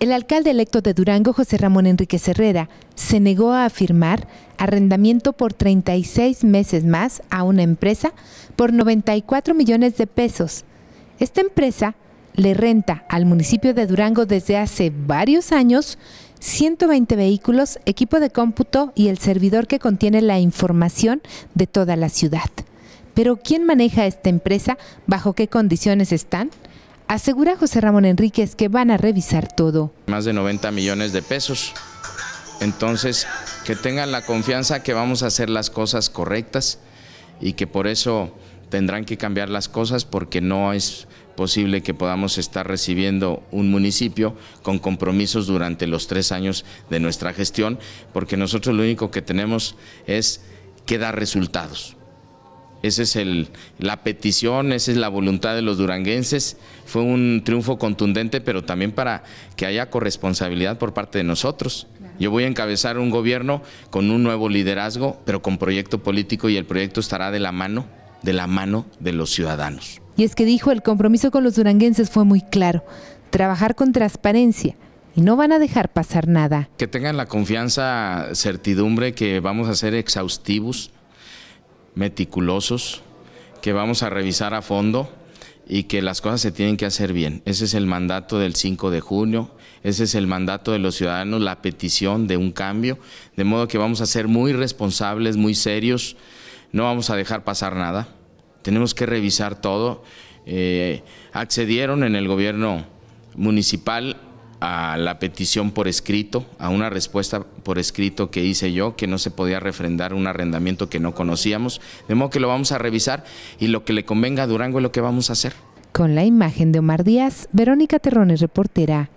El alcalde electo de Durango, José Ramón Enrique Herrera, se negó a firmar arrendamiento por 36 meses más a una empresa por 94 millones de pesos. Esta empresa le renta al municipio de Durango desde hace varios años 120 vehículos, equipo de cómputo y el servidor que contiene la información de toda la ciudad. Pero ¿quién maneja esta empresa? ¿Bajo qué condiciones están? asegura José Ramón Enríquez que van a revisar todo. Más de 90 millones de pesos. Entonces, que tengan la confianza que vamos a hacer las cosas correctas y que por eso tendrán que cambiar las cosas porque no es posible que podamos estar recibiendo un municipio con compromisos durante los tres años de nuestra gestión, porque nosotros lo único que tenemos es que dar resultados. Esa es el, la petición, esa es la voluntad de los duranguenses. Fue un triunfo contundente, pero también para que haya corresponsabilidad por parte de nosotros. Yo voy a encabezar un gobierno con un nuevo liderazgo, pero con proyecto político y el proyecto estará de la mano, de la mano de los ciudadanos. Y es que dijo, el compromiso con los duranguenses fue muy claro, trabajar con transparencia, y no van a dejar pasar nada. Que tengan la confianza, certidumbre que vamos a ser exhaustivos, meticulosos, que vamos a revisar a fondo y que las cosas se tienen que hacer bien. Ese es el mandato del 5 de junio, ese es el mandato de los ciudadanos, la petición de un cambio, de modo que vamos a ser muy responsables, muy serios, no vamos a dejar pasar nada, tenemos que revisar todo. Eh, accedieron en el gobierno municipal a la petición por escrito, a una respuesta por escrito que hice yo, que no se podía refrendar un arrendamiento que no conocíamos, de modo que lo vamos a revisar y lo que le convenga a Durango es lo que vamos a hacer. Con la imagen de Omar Díaz, Verónica Terrones, reportera